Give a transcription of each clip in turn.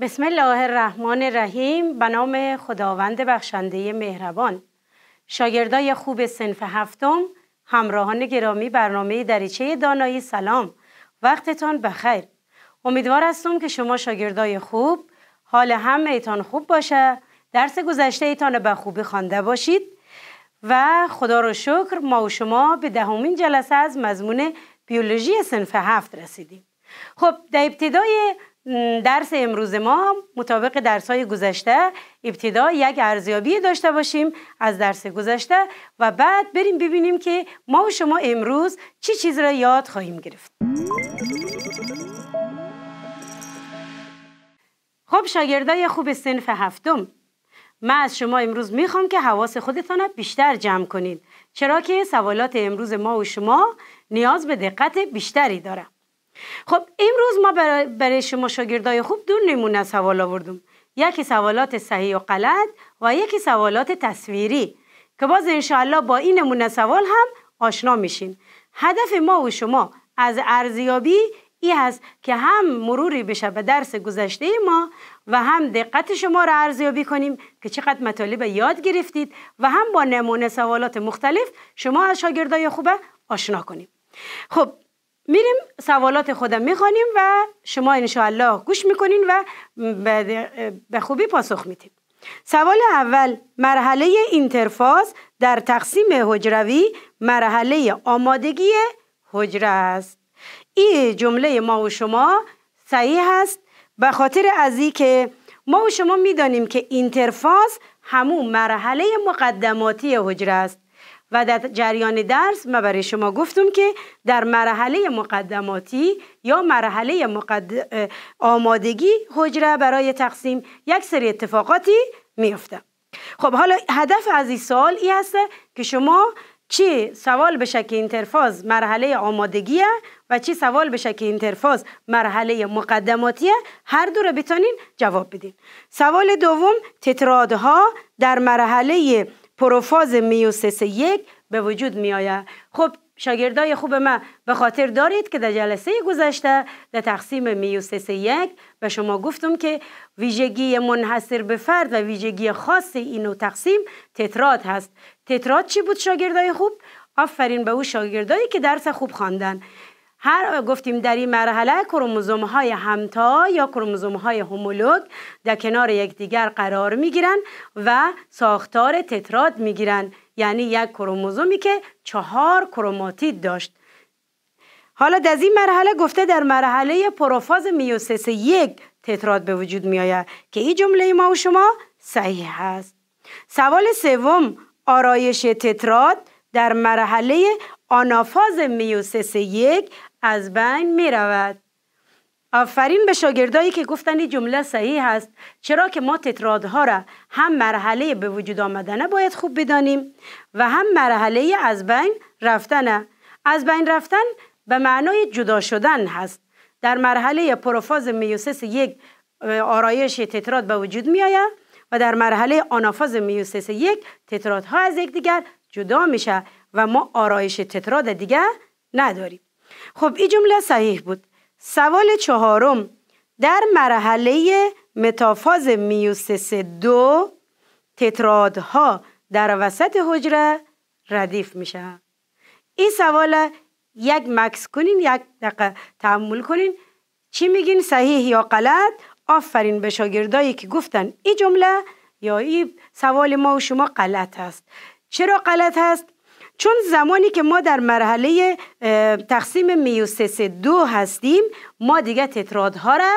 بسم الله الرحمن الرحیم به نام خداوند بخشنده مهربان شاگردای خوب سنف هفتم همراهان گرامی برنامه دریچه دانایی سلام وقتتان بخیر امیدوار هستم که شما شاگردای خوب حال همه ایتان خوب باشه درس گذشته ایتان به خوبی خوانده باشید و خدا رو شکر ما و شما به دهمین جلسه از مضمون بیولوژی سنف هفت رسیدیم خب در ابتدای درس امروز ما مطابق درس های گذشته ابتدا یک ارزیابی داشته باشیم از درس گذشته و بعد بریم ببینیم که ما و شما امروز چی چیز را یاد خواهیم گرفت خب شاگردای خوب سنف هفتم من از شما امروز میخوام که حواس خودتان را بیشتر جمع کنید چرا که سوالات امروز ما و شما نیاز به دقت بیشتری دارم خب امروز ما برای شما شاگردای خوب دو نمونه سوال آوردم یکی سوالات صحیح و غلط و یکی سوالات تصویری که باز انشاءالله با این نمونه سوال هم آشنا میشین هدف ما و شما از ارزیابی ای هست که هم مروری بشه به درس گذشته ما و هم دقت شما را ارزیابی کنیم که چقدر مطالب یاد گرفتید و هم با نمونه سوالات مختلف شما از شاگردای خوبه آشنا کنیم خب میریم سوالات خودم میخوانیم و شما انشاءالله گوش میکنین و به خوبی پاسخ میتیم سوال اول مرحله اینترفاز در تقسیم حجروی مرحله آمادگی حجره است این جمله ما و شما صحیح است به خاطر از که ما و شما میدانیم که اینترفاز همون مرحله مقدماتی حجره است و در جریان درس ما برای شما گفتم که در مرحله مقدماتی یا مرحله مقد... آمادگی حجره برای تقسیم یک سری اتفاقاتی میفته خب حالا هدف از این سوال این هست که شما چی سوال بشه که اینترفاز مرحله آمادگیه و چی سوال بشه که اینترفاز مرحله مقدماتیه هر دو رو بتانین جواب بدین سوال دوم تترادها در مرحله پروفاز میوسس یک به وجود می آید خب شاگردای خوب ما به خاطر دارید که در جلسه گذشته در تقسیم میوسس یک به شما گفتم که ویژگی منحصر به فرد و ویژگی خاص اینو تقسیم تترات هست تترات چی بود شاگردای خوب آفرین به او شاگردایی که درس خوب خواندن هر گفتیم در این مرحله کروموزوم های همتا یا کروموزوم های هومولوگ در کنار یکدیگر قرار می و ساختار تتراد می گیرن یعنی یک کروموزومی که چهار کروماتید داشت حالا در این مرحله گفته در مرحله پروفاز میوسس یک تتراد به وجود می آید که این جمله ما و شما صحیح است سوال سوم آرایش تتراد در مرحله آنافاز میوسس یک از بین می رود. آفرین به شاگردایی که گفتن این جمله صحیح هست چرا که ما تترادها را هم مرحله به وجود آمدنه باید خوب بدانیم و هم مرحله از بین رفتنه از بین رفتن به معنای جدا شدن هست در مرحله پروفاز میوسس یک آرایش تتراد به وجود می آید و در مرحله آنافاز میوسس یک تترادها از یکدیگر جدا میشه و ما آرایش تتراد دیگه نداریم خب این جمله صحیح بود سوال چهارم در مرحله متافاز میوسس دو تترادها در وسط حجره ردیف میشه این سوال یک مکس کنین یک دقیقه تحمل کنین چی میگین صحیح یا غلط آفرین به شاگردایی که گفتن این جمله یا این سوال ما و شما غلط است چرا غلط است؟ چون زمانی که ما در مرحله تقسیم میوسس دو هستیم ما دیگه تترادها را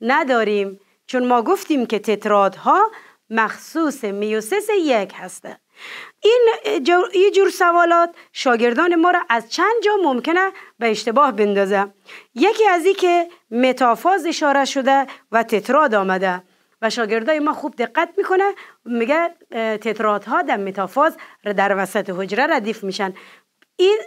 نداریم چون ما گفتیم که تترادها مخصوص میوسس یک هسته این جور, ای جور سوالات شاگردان ما را از چند جا ممکنه به اشتباه بندازه یکی از ای که متافاز اشاره شده و تتراد آمده و شاگردای ما خوب دقت میکنه میگه ها در متافاز در وسط حجره ردیف میشن این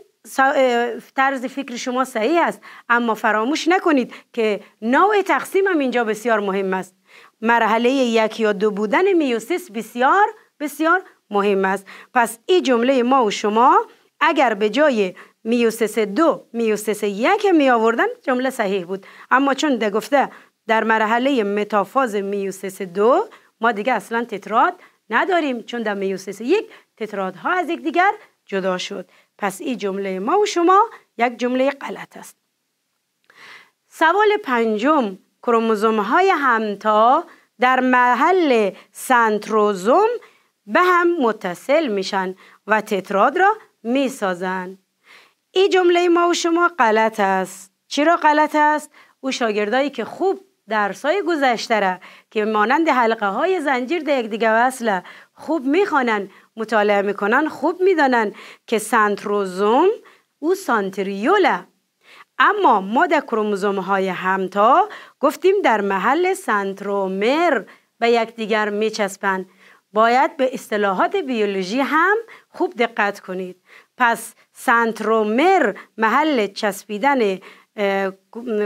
طرز فکر شما صحیح است اما فراموش نکنید که نوع تقسیم هم اینجا بسیار مهم است مرحله یک یا دو بودن میوسیس بسیار بسیار مهم است پس این جمله ما و شما اگر به جای میوسیس دو میوسیس یک می آوردن جمله صحیح بود اما چون ده گفته در مرحله متافاز میوسس دو ما دیگه اصلا تتراد نداریم چون در میوسیس یک تترادها از یک دیگر جدا شد پس این جمله ما و شما یک جمله غلط است سوال پنجم کروموزوم های همتا در محل سنتروزوم به هم متصل میشن و تتراد را میسازن این جمله ما و شما غلط است چرا غلط است او شاگردایی که خوب درسای گذشته را که مانند حلقه های زنجیر در یکدیگه وصله خوب میخوانن مطالعه میکنن خوب میدانن که سنتروزوم او سانتریوله اما ما در کروموزوم های همتا گفتیم در محل سنترومر به یکدیگر میچسبند باید به اصطلاحات بیولوژی هم خوب دقت کنید پس سنترومر محل چسبیدن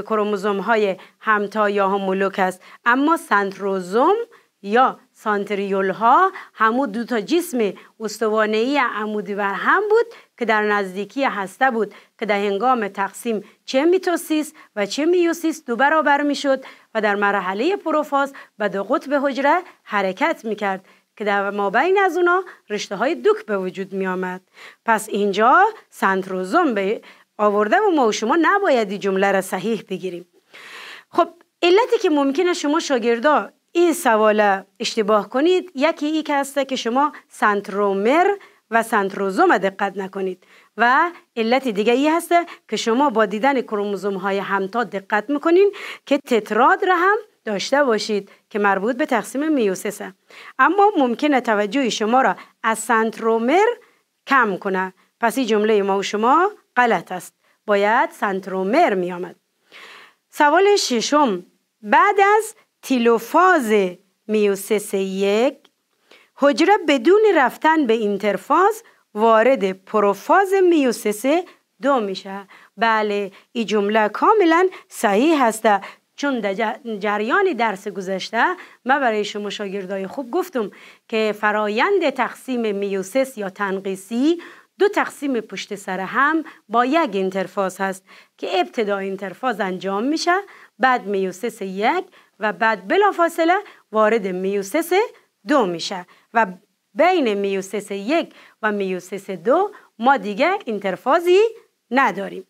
کروموزوم های همتا یا هومولوک است اما سنتروزوم یا سانتریول ها همو دو تا جسم استوانه ای عمودی بر هم بود که در نزدیکی هسته بود که در هنگام تقسیم چه میتوسیس و چه میوسیس دو برابر میشد و در مرحله پروفاز به دو قطب حجره حرکت میکرد که در مابین از اونا رشته های دوک به وجود می آمد. پس اینجا سنتروزوم به آورده و ما و شما نباید این جمله را صحیح بگیریم خب علتی که ممکنه شما شاگردا این سوال اشتباه کنید یکی ای که هسته که شما سنترومر و سنتروزوم دقت نکنید و علت دیگه ای هسته که شما با دیدن کروموزوم های همتا دقت میکنین که تتراد را هم داشته باشید که مربوط به تقسیم میوسسه اما ممکنه توجه شما را از سنترومر کم کنه پس جمله ما و شما غلط است باید سنترومر می آمد سوال ششم بعد از تیلوفاز میوسس یک حجره بدون رفتن به اینترفاز وارد پروفاز میوسس دو میشه بله این جمله کاملا صحیح هست چون در جریان درس گذشته من برای شما شاگردای خوب گفتم که فرایند تقسیم میوسس یا تنقیسی دو تقسیم پشت سر هم با یک اینترفاز هست که ابتدا اینترفاز انجام میشه بعد میوسس یک و بعد بلافاصله وارد میوسس دو میشه و بین میوسس یک و میوسس دو ما دیگه اینترفازی نداریم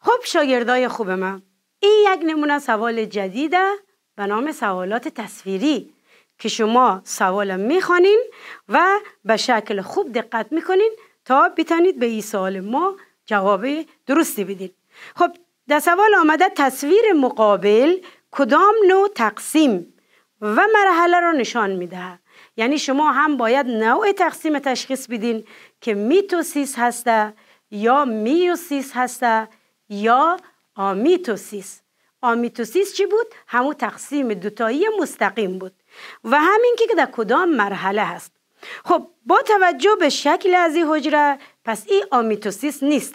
خب شاگردای خوب من این یک نمونه سوال جدیده به نام سوالات تصویری که شما سوال میخوانین و به شکل خوب دقت میکنین تا بتانید به این سوال ما جواب درستی بدید خب در سوال آمده تصویر مقابل کدام نوع تقسیم و مرحله را نشان میده یعنی شما هم باید نوع تقسیم تشخیص بدین که میتوسیس هسته یا میوسیس هسته یا آمیتوسیس آمیتوسیس چی بود؟ همون تقسیم دوتایی مستقیم بود و همین که در کدام مرحله هست خب با توجه به شکل از این حجره پس این آمیتوسیس نیست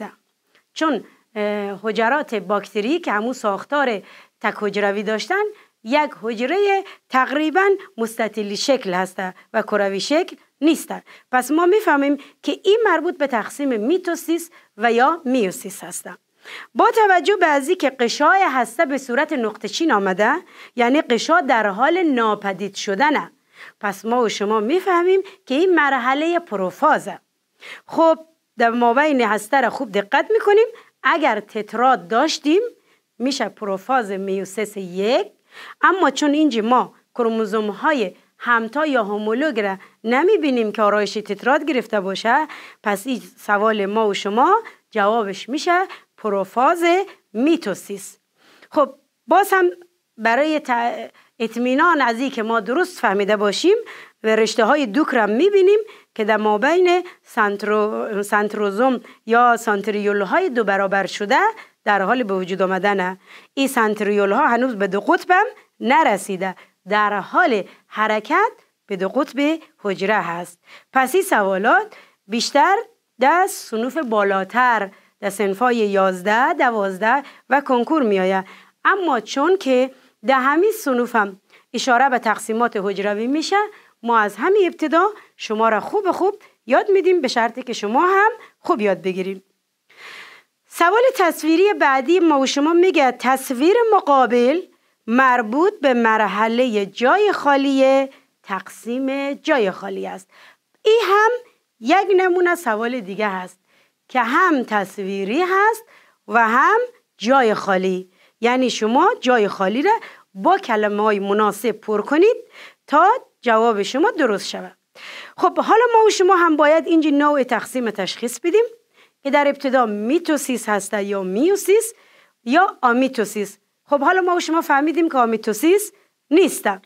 چون حجرات باکتری که همون ساختار تک داشتن یک حجره تقریبا مستطیلی شکل هسته و کروی شکل نیست. پس ما میفهمیم که این مربوط به تقسیم میتوسیس و یا میوسیس هستن با توجه به از که قشای هسته به صورت نقطه چین آمده یعنی قشا در حال ناپدید شدنه پس ما و شما میفهمیم که این مرحله پروفازه خب در مابین هسته را خوب دقت میکنیم اگر تتراد داشتیم میشه پروفاز میوسس یک اما چون اینجا ما کروموزوم های همتا یا هومولوگ را نمی بینیم که آرایش تتراد گرفته باشه پس این سوال ما و شما جوابش میشه پروفاز میتوسیس خب باز هم برای اطمینان از این که ما درست فهمیده باشیم و رشته های دوک را میبینیم که در مابین سنترو، سنتروزوم یا سانتریول های دو برابر شده در حال به وجود آمدن این سنتریول ها هنوز به دو هم نرسیده در حال حرکت به دو قطب حجره هست پس این سوالات بیشتر در سنوف بالاتر در سنفای 11 12 و کنکور می آید اما چون که در همین سنوف هم اشاره به تقسیمات حجروی میشه ما از همین ابتدا شما را خوب خوب یاد میدیم به شرطی که شما هم خوب یاد بگیریم. سوال تصویری بعدی ما و شما میگه تصویر مقابل مربوط به مرحله جای خالی تقسیم جای خالی است این هم یک نمونه سوال دیگه هست که هم تصویری هست و هم جای خالی یعنی شما جای خالی را با کلمه های مناسب پر کنید تا جواب شما درست شود خب حالا ما و شما هم باید اینجا نوع تقسیم تشخیص بدیم که در ابتدا میتوسیس هسته یا میوسیس یا آمیتوسیس خب حالا ما و شما فهمیدیم که آمیتوسیس نیسته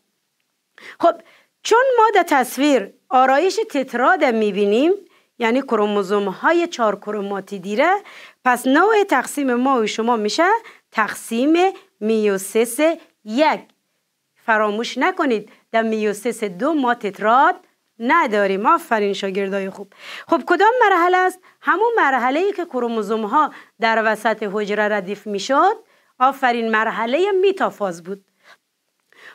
خب چون ما در تصویر آرایش تتراد میبینیم یعنی کروموزوم های چهار دیره پس نوع تقسیم ما و شما میشه تقسیم میوسس یک فراموش نکنید در میوسس دو ما تتراد نداریم آفرین شاگردای خوب خب کدام مرحله است همون مرحله ای که کروموزوم ها در وسط حجره ردیف میشد آفرین مرحله میتافاز بود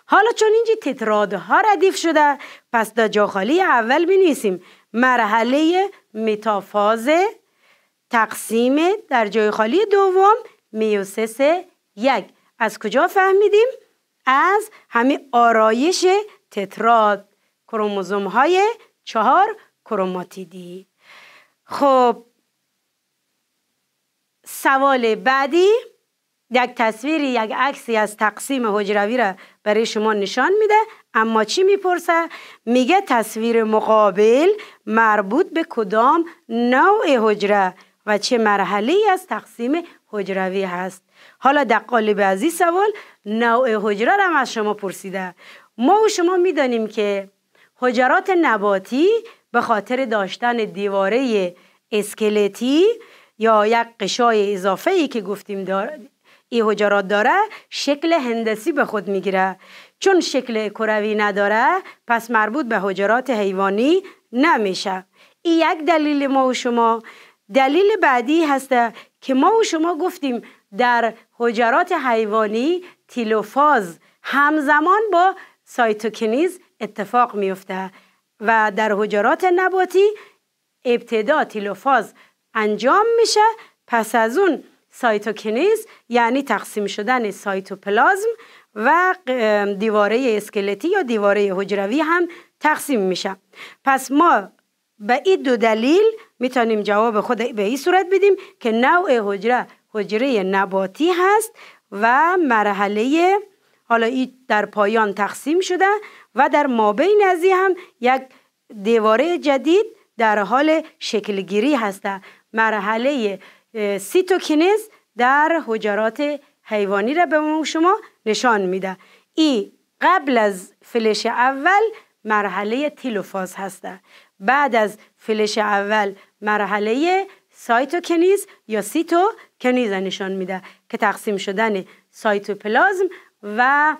حالا چون اینجا ها ردیف شده پس در جاخالی اول بنویسیم مرحله متافاز تقسیم در جای خالی دوم میوسس یک از کجا فهمیدیم؟ از همه آرایش تتراد کروموزوم های چهار کروماتیدی خب سوال بعدی یک تصویری یک عکسی از تقسیم حجروی را برای شما نشان میده اما چی میپرسه میگه تصویر مقابل مربوط به کدام نوع حجره و چه مرحله از تقسیم حجروی هست حالا در قالب از این سوال نوع حجره را هم از شما پرسیده ما و شما میدانیم که حجرات نباتی به خاطر داشتن دیواره اسکلتی یا یک قشای اضافه ای که گفتیم دارد ای حجرات داره شکل هندسی به خود میگیره چون شکل کروی نداره پس مربوط به حجرات حیوانی نمیشه این یک دلیل ما و شما دلیل بعدی هسته که ما و شما گفتیم در حجرات حیوانی تیلوفاز همزمان با سایتوکنیز اتفاق میفته و در حجرات نباتی ابتدا تیلوفاز انجام میشه پس از اون سایتوکینیز یعنی تقسیم شدن سایتوپلازم و دیواره اسکلتی یا دیواره حجروی هم تقسیم میشه پس ما به این دو دلیل میتونیم جواب خود به این صورت بدیم که نوع حجره حجره نباتی هست و مرحله حالا این در پایان تقسیم شده و در مابین ازی هم یک دیواره جدید در حال شکلگیری هسته مرحله سیتوکینز در حجرات حیوانی را به شما نشان میده ای قبل از فلش اول مرحله تیلوفاز هسته بعد از فلش اول مرحله سایتوکنیز یا سیتوکنیز نشان میده که تقسیم شدن سایتوپلازم و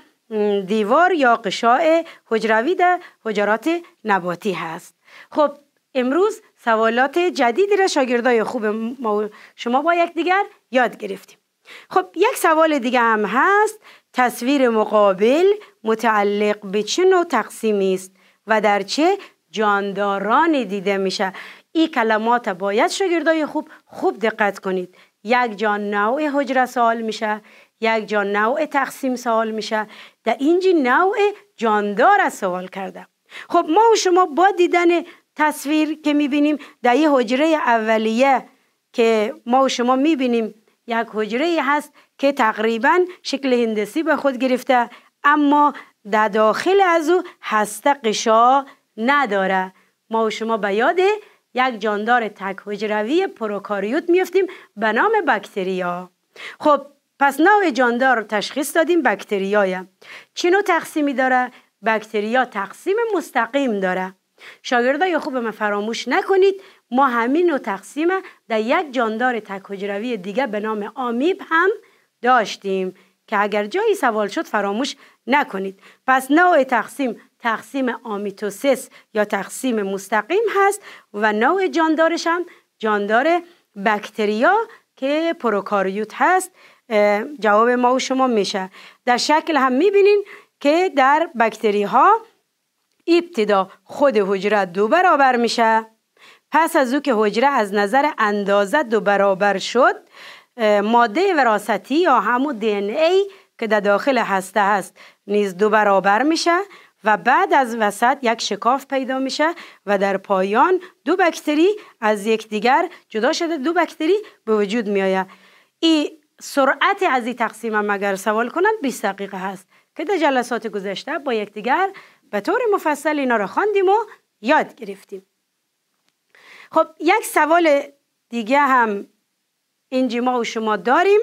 دیوار یا قشاع حجروی در حجرات نباتی هست خب امروز سوالات جدیدی را شاگردای خوب ما و شما با یکدیگر یاد گرفتیم خب یک سوال دیگه هم هست تصویر مقابل متعلق به چه نوع تقسیمی است و در چه جاندارانی دیده میشه این کلمات باید شاگردای خوب خوب دقت کنید یک جان نوع حجره سال میشه یک جان نوع تقسیم سوال میشه در اینجی نوع جاندار سوال کرده خب ما و شما با دیدن تصویر که میبینیم در یه حجره اولیه که ما و شما میبینیم یک حجره هست که تقریبا شکل هندسی به خود گرفته اما در داخل از او هسته قشا نداره ما و شما به یاد یک جاندار تک حجروی پروکاریوت میفتیم به نام بکتریا خب پس نوع جاندار رو تشخیص دادیم بکتریای چینو تقسیمی داره بکتریا تقسیم مستقیم داره شاگردای ما فراموش نکنید ما همین تقسیم در یک جاندار تک دیگه به نام آمیب هم داشتیم که اگر جایی سوال شد فراموش نکنید پس نوع تقسیم تقسیم آمیتوسس یا تقسیم مستقیم هست و نوع جاندارش هم جاندار بکتریا که پروکاریوت هست جواب ما و شما میشه در شکل هم میبینین که در بکتری ها ابتدا خود حجره دو برابر میشه پس از او که حجره از نظر اندازه دو برابر شد ماده وراستی یا همون دی ای که در داخل هسته هست نیز دو برابر میشه و بعد از وسط یک شکاف پیدا میشه و در پایان دو بکتری از یکدیگر جدا شده دو بکتری به وجود میآید ای سرعت از این تقسیم مگر سوال کنند 20 دقیقه هست که در جلسات گذشته با یکدیگر به طور مفصل اینا را خواندیم و یاد گرفتیم خب یک سوال دیگه هم اینجی ما و شما داریم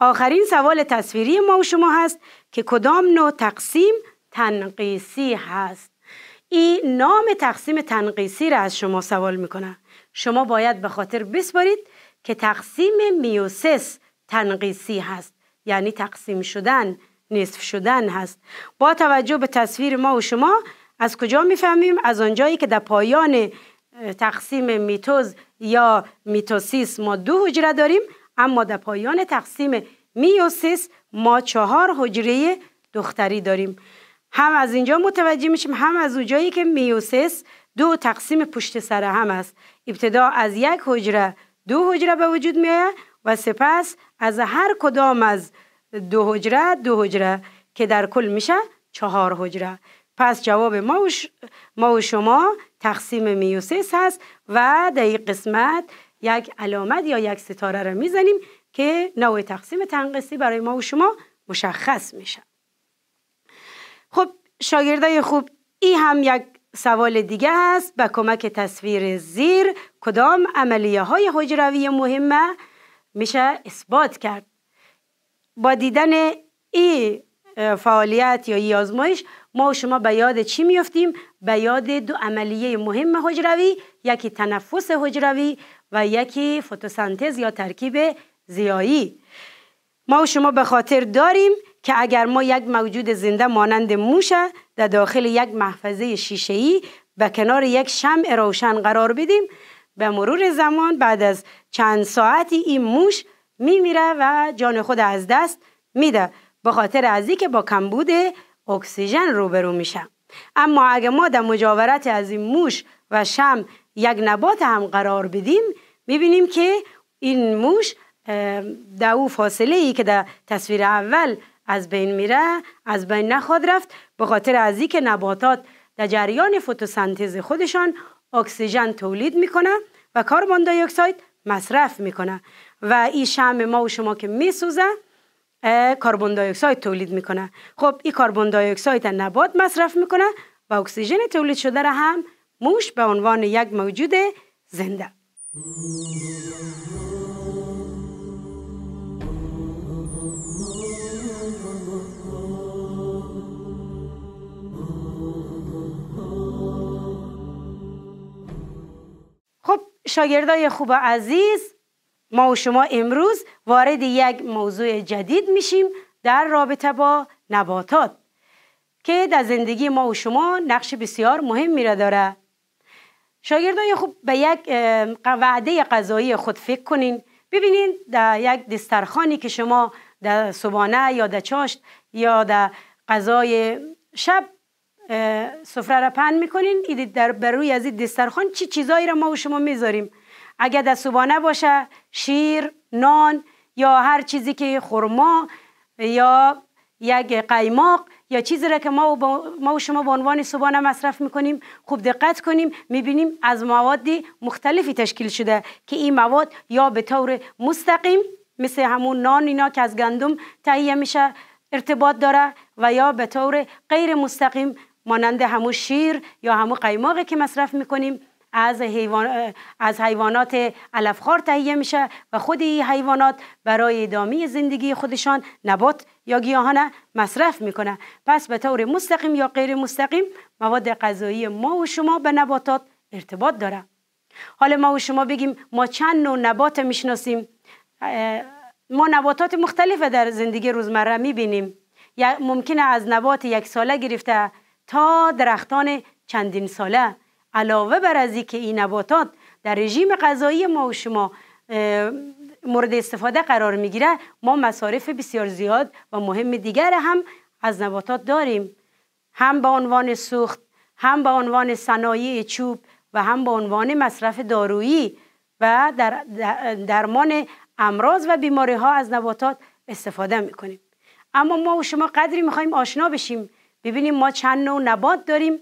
آخرین سوال تصویری ما و شما هست که کدام نوع تقسیم تنقیسی هست این نام تقسیم تنقیسی را از شما سوال میکنه شما باید به خاطر بسپارید که تقسیم میوسس تنقیسی هست یعنی تقسیم شدن نصف شدن هست با توجه به تصویر ما و شما از کجا میفهمیم از آنجایی که در پایان تقسیم میتوز یا میتوسیس ما دو حجره داریم اما در پایان تقسیم میوسیس ما چهار حجره دختری داریم هم از اینجا متوجه میشیم هم از اونجایی که میوسیس دو تقسیم پشت سر هم است ابتدا از یک حجره دو حجره به وجود میآید و سپس از هر کدام از دو حجره دو حجره که در کل میشه چهار حجره پس جواب ما و, ما و شما تقسیم میوسیس هست و در این قسمت یک علامت یا یک ستاره را میزنیم که نوع تقسیم تنقصی برای ما و شما مشخص میشه خب شاگردای خوب این هم یک سوال دیگه هست به کمک تصویر زیر کدام عملیه های حجروی مهمه میشه اثبات کرد با دیدن ای فعالیت یا ای آزمایش ما و شما به یاد چی میفتیم؟ به یاد دو عملیه مهم حجروی یکی تنفس حجروی و یکی فتوسنتز یا ترکیب زیایی ما و شما به خاطر داریم که اگر ما یک موجود زنده مانند موشه در داخل یک محفظه شیشه ای و کنار یک شمع روشن قرار بدیم به مرور زمان بعد از چند ساعتی این موش میمیره و جان خود از دست میده به خاطر از که با کمبود اکسیژن روبرو میشه اما اگه ما در مجاورت از این موش و شم یک نبات هم قرار بدیم میبینیم که این موش در او فاصله ای که در تصویر اول از بین میره از بین نخواد رفت به خاطر از که نباتات در جریان فتوسنتز خودشان اکسیژن تولید میکنه و کاربان دی مصرف میکنه و این شم ما و شما که میسوزه کربن دی اکساید تولید میکنه خب این کربن دی اکساید نبات مصرف میکنه و اکسیژن تولید شده را هم موش به عنوان یک موجود زنده خب شاگردای خوب عزیز ما و شما امروز وارد یک موضوع جدید میشیم در رابطه با نباتات که در زندگی ما و شما نقش بسیار مهم را داره شاگردان خوب به یک وعده غذایی خود فکر کنین ببینین در یک دسترخانی که شما در صبحانه یا در چاشت یا در غذای شب سفره را پهن میکنین در بر روی از این دسترخان چی چیزایی را ما و شما میذاریم اگر صبحانه باشه شیر نان یا هر چیزی که خرما یا یک قیماق یا چیزی را که ما و, شما به عنوان صبحانه مصرف میکنیم خوب دقت کنیم میبینیم از مواد مختلفی تشکیل شده که این مواد یا به طور مستقیم مثل همون نان اینا که از گندم تهیه میشه ارتباط داره و یا به طور غیر مستقیم مانند همون شیر یا همون قیماقی که مصرف میکنیم از, حیوان، از حیوانات علفخوار تهیه میشه و خود این حیوانات برای ادامه زندگی خودشان نبات یا گیاهانه مصرف میکنه پس به طور مستقیم یا غیر مستقیم مواد غذایی ما و شما به نباتات ارتباط داره حالا ما و شما بگیم ما چند نوع نبات میشناسیم ما نباتات مختلف در زندگی روزمره میبینیم ممکنه از نبات یک ساله گرفته تا درختان چندین ساله علاوه بر از که این نباتات در رژیم غذایی ما و شما مورد استفاده قرار میگیره ما مصارف بسیار زیاد و مهم دیگر هم از نباتات داریم هم به عنوان سوخت هم به عنوان صنایع چوب و هم به عنوان مصرف دارویی و در درمان امراض و بیماری ها از نباتات استفاده میکنیم اما ما و شما قدری میخوایم آشنا بشیم ببینیم ما چند نوع نبات داریم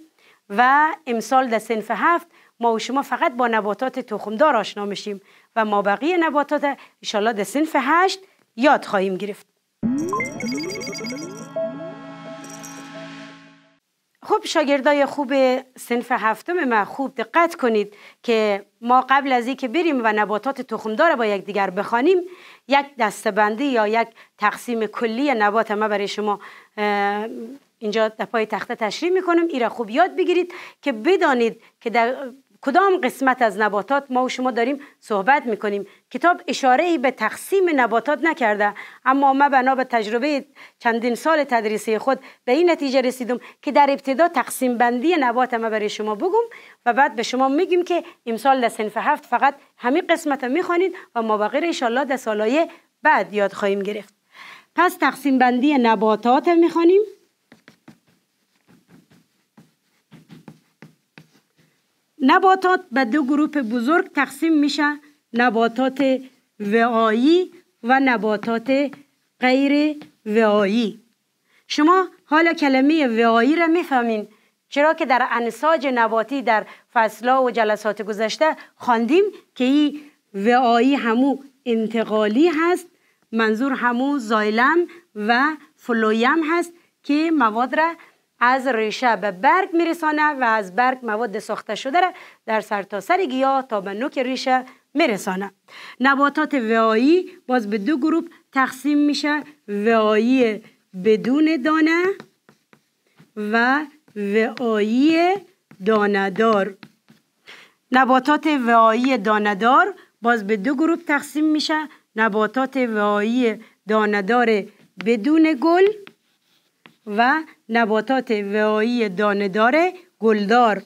و امسال در سنف هفت ما و شما فقط با نباتات تخمدار آشنا میشیم و ما بقیه نباتات ایشالله در سنف هشت یاد خواهیم گرفت خب شاگردای خوب سنف هفتم ما خوب دقت کنید که ما قبل از اینکه بریم و نباتات تخمدار با یک دیگر بخوانیم یک دستبندی یا یک تقسیم کلی نبات ما برای شما اینجا در پای تخته تشریح میکنم ایرا خوب یاد بگیرید که بدانید که در کدام قسمت از نباتات ما و شما داریم صحبت میکنیم کتاب اشاره به تقسیم نباتات نکرده اما ما بنا به تجربه چندین سال تدریسی خود به این نتیجه رسیدم که در ابتدا تقسیم بندی نبات ما برای شما بگم و بعد به شما میگیم که امسال در سنف هفت فقط همین قسمت رو میخوانید و ما بقیه انشالله در بعد یاد خواهیم گرفت پس تقسیم بندی نباتات میخوانیم نباتات به دو گروه بزرگ تقسیم میشه نباتات وعایی و نباتات غیر وعایی شما حالا کلمه وعایی را میفهمین چرا که در انساج نباتی در فصلها و جلسات گذشته خواندیم که این وعایی همو انتقالی هست منظور همو زایلم و فلویم هست که مواد را از ریشه به برگ میرسانه و از برگ مواد ساخته شده را در سرتاسر سر گیاه تا به نوک ریشه میرسانه نباتات وعایی باز به دو گروه تقسیم میشه وعایی بدون دانه و وعایی داندار نباتات وعایی داندار باز به دو گروه تقسیم میشه نباتات وعایی داندار بدون گل و نباتات وعایی دانهدار گلدار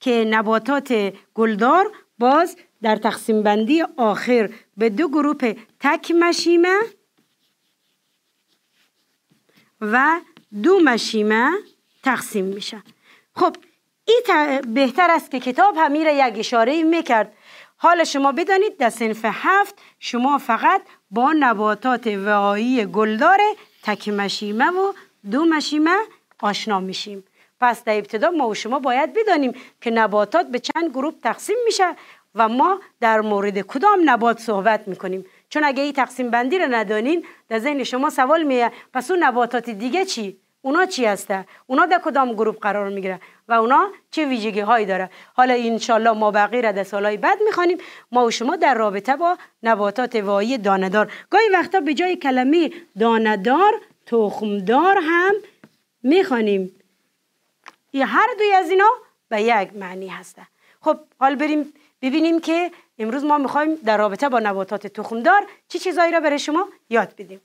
که نباتات گلدار باز در تقسیم بندی آخر به دو گروه تک مشیمه و دو مشیمه تقسیم میشه خب این بهتر است که کتاب همیر یک اشاره میکرد حالا شما بدانید در صنف هفت شما فقط با نباتات وعایی گلدار تک مشیمه و دو مشیمه آشنا میشیم پس در ابتدا ما و شما باید بدانیم که نباتات به چند گروه تقسیم میشه و ما در مورد کدام نبات صحبت میکنیم چون اگه این تقسیم بندی رو ندانین در ذهن شما سوال میه پس اون نباتات دیگه چی اونا چی هسته اونا در کدام گروپ قرار میگیره و اونا چه ویژگی هایی داره حالا انشالله ما بقیه را در سالهای بعد میخوانیم ما و شما در رابطه با نباتات وایی داندار گاهی وقتا به جای کلمه داندار تخمدار هم میخوانیم یه هر دوی از اینا به یک معنی هسته خب حال بریم ببینیم که امروز ما میخوایم در رابطه با نباتات تخمدار چه چی چیزایی را برای شما یاد بدیم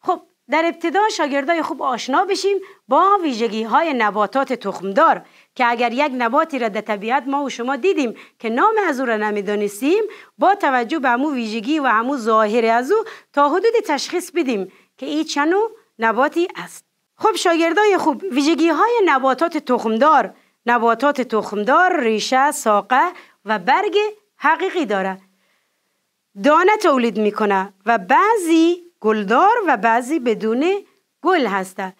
خب در ابتدا شاگردای خوب آشنا بشیم با ویژگی های نباتات تخمدار که اگر یک نباتی را در طبیعت ما و شما دیدیم که نام از او را نمیدانستیم با توجه به همو ویژگی و همو ظاهر از او تا حدود تشخیص بدیم که این چنو نباتی است خب شاگردای خوب ویژگی های نباتات تخمدار نباتات تخمدار ریشه ساقه و برگ حقیقی داره دانه تولید میکنه و بعضی گلدار و بعضی بدون گل هسته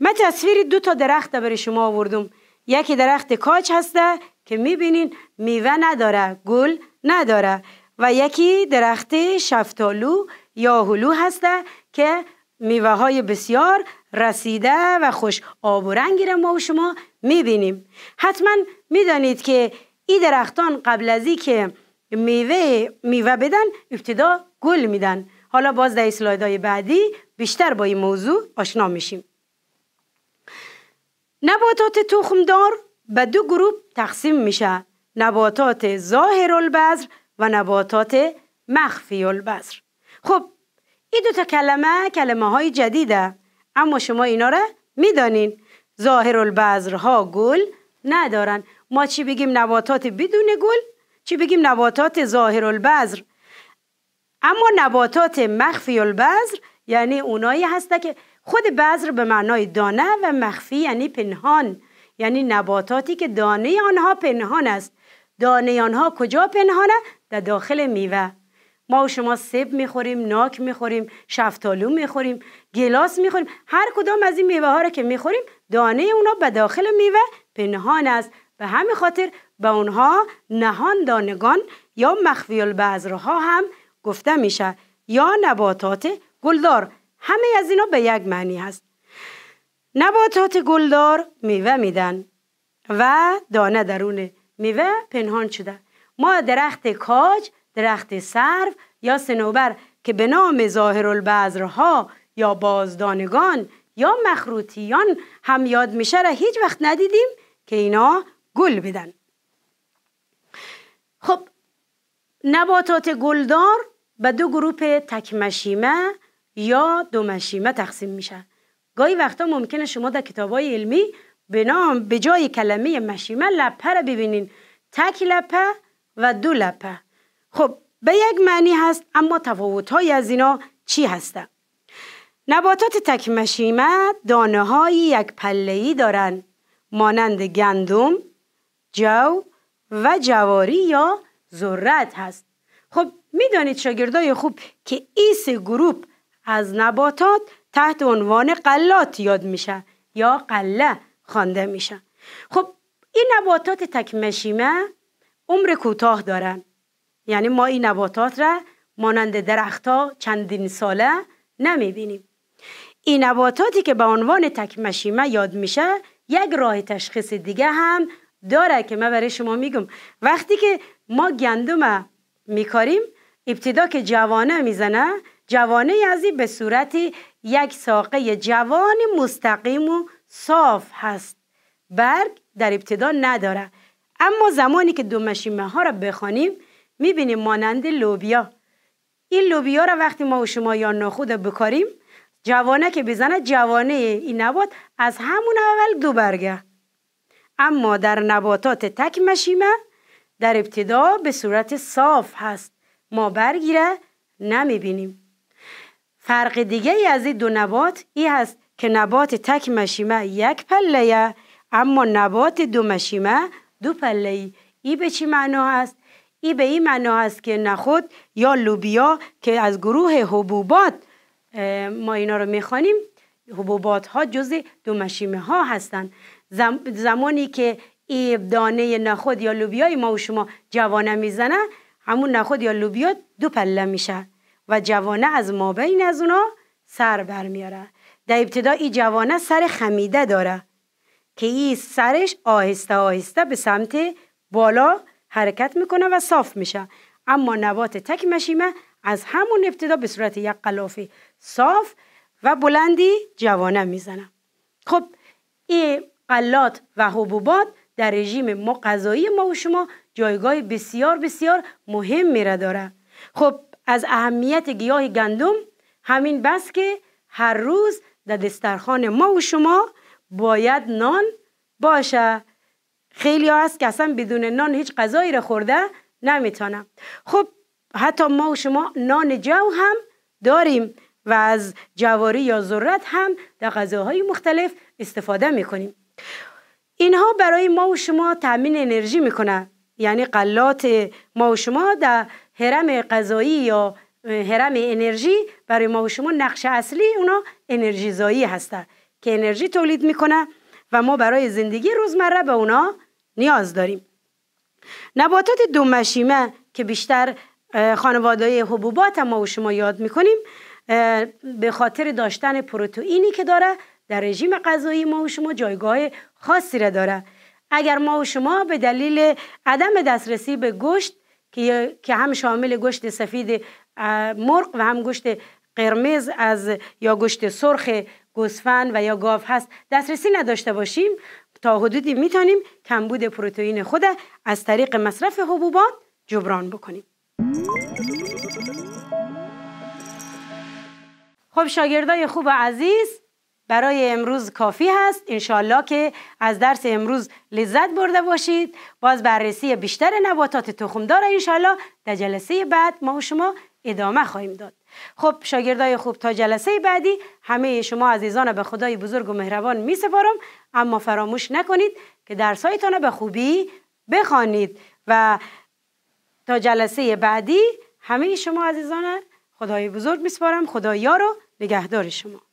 من تصویر دو تا درخت برای شما آوردم یکی درخت کاج هسته که میبینین میوه نداره گل نداره و یکی درخت شفتالو یا هلو هسته که میوه های بسیار رسیده و خوش آب و رنگی را ما و شما میبینیم حتما میدانید که این درختان قبل از که میوه میوه بدن ابتدا گل میدن حالا باز در اسلایدهای بعدی بیشتر با این موضوع آشنا میشیم نباتات تخمدار به دو گروه تقسیم میشه نباتات ظاهر البذر و نباتات مخفی البذر خب این دو تا کلمه کلمه های جدیده اما شما اینا را میدانین ظاهر ها گل ندارن ما چی بگیم نباتات بدون گل چی بگیم نباتات ظاهر البذر اما نباتات مخفی البذر یعنی اونایی هسته که خود بذر به معنای دانه و مخفی یعنی پنهان یعنی نباتاتی که دانه آنها پنهان است دانه آنها کجا پنهانه؟ در داخل میوه ما و شما سب میخوریم، ناک میخوریم، شفتالو میخوریم، گلاس میخوریم هر کدام از این میوه ها را که میخوریم دانه اونا به داخل میوه پنهان است به همین خاطر به اونها نهان دانگان یا مخفی البذرها هم گفته میشه یا نباتات گلدار همه از اینا به یک معنی هست نباتات گلدار میوه میدن و دانه درون میوه پنهان شده ما درخت کاج درخت سرو یا سنوبر که به نام ظاهر البذرها یا بازدانگان یا مخروطیان هم یاد میشه را هیچ وقت ندیدیم که اینا گل بدن خب نباتات گلدار به دو گروه تکمشیمه یا دو مشیمه تقسیم میشه گاهی وقتا ممکنه شما در های علمی به نام به جای کلمه مشیمه لپه را ببینین تک لپه و دو لپه خب به یک معنی هست اما تفاوت های از اینا چی هستن؟ نباتات تکمشیمه دانه های یک پله دارن مانند گندم جو و جواری یا ذرت هست خب میدانید شاگردای خوب که ایس گروپ از نباتات تحت عنوان قلات یاد میشه یا قله خوانده میشه خب این نباتات تکمشیمه عمر کوتاه دارن یعنی ما این نباتات را مانند درختها چندین ساله نمیبینیم این نباتاتی که به عنوان تکمشیمه یاد میشه یک راه تشخیص دیگه هم داره که من برای شما میگم وقتی که ما گندم میکاریم ابتدا که جوانه میزنه جوانه یزی به صورت یک ساقه جوان مستقیم و صاف هست برگ در ابتدا نداره اما زمانی که دو مشیمه ها را بخوانیم میبینیم مانند لوبیا این لوبیا را وقتی ما و شما یا ناخود بکاریم جوانه که بزنه جوانه این نبات از همون اول دو برگه اما در نباتات تک مشیمه در ابتدا به صورت صاف هست ما برگیره نمیبینیم فرق دیگه ای از این دو نبات ای هست که نبات تک مشیمه یک پله اما نبات دو مشیمه دو پله ای ای به چی معنا هست ای به این معنا هست که نخود یا لوبیا که از گروه حبوبات ما اینا رو میخوانیم حبوبات ها جز دو مشیمه ها هستند زمانی که ای دانه نخود یا لوبیای ما و شما جوانه میزنه همون نخود یا لوبیا دو پله میشه و جوانه از مابین از اونا سر برمیاره در ابتدا این جوانه سر خمیده داره که ای سرش آهسته آهسته به سمت بالا حرکت میکنه و صاف میشه اما نبات تک مشیمه از همون ابتدا به صورت یک قلافی صاف و بلندی جوانه میزنه خب این قلات و حبوبات در رژیم ما غذایی ما و شما جایگاه بسیار بسیار مهم میره داره خب از اهمیت گیاه گندم همین بس که هر روز در دسترخان ما و شما باید نان باشه خیلی ها هست که اصلا بدون نان هیچ غذایی را خورده نمیتونم خب حتی ما و شما نان جو هم داریم و از جواری یا ذرت هم در غذاهای مختلف استفاده میکنیم اینها برای ما و شما تامین انرژی میکنه یعنی قلات ما و شما در حرم قضایی یا حرم انرژی برای ما و شما نقش اصلی اونا انرژی زایی هسته که انرژی تولید میکنه و ما برای زندگی روزمره به اونا نیاز داریم نباتات دومشیمه که بیشتر خانواده حبوبات ما و شما یاد میکنیم به خاطر داشتن پروتئینی که داره در رژیم غذایی ما و شما جایگاه خاصی را داره اگر ما و شما به دلیل عدم دسترسی به گوشت که هم شامل گوشت سفید مرغ و هم گوشت قرمز از یا گوشت سرخ گوسفند و یا گاو هست دسترسی نداشته باشیم تا حدودی میتونیم کمبود پروتئین خود از طریق مصرف حبوبات جبران بکنیم خب شاگردای خوب و عزیز برای امروز کافی هست انشالله که از درس امروز لذت برده باشید باز بررسی بیشتر نباتات تخمدار انشالله در جلسه بعد ما و شما ادامه خواهیم داد خب شاگردای خوب تا جلسه بعدی همه شما عزیزان به خدای بزرگ و مهربان می سپارم اما فراموش نکنید که درسهایتان به خوبی بخوانید و تا جلسه بعدی همه شما عزیزان خدای بزرگ می سپارم خدایا رو نگهدار شما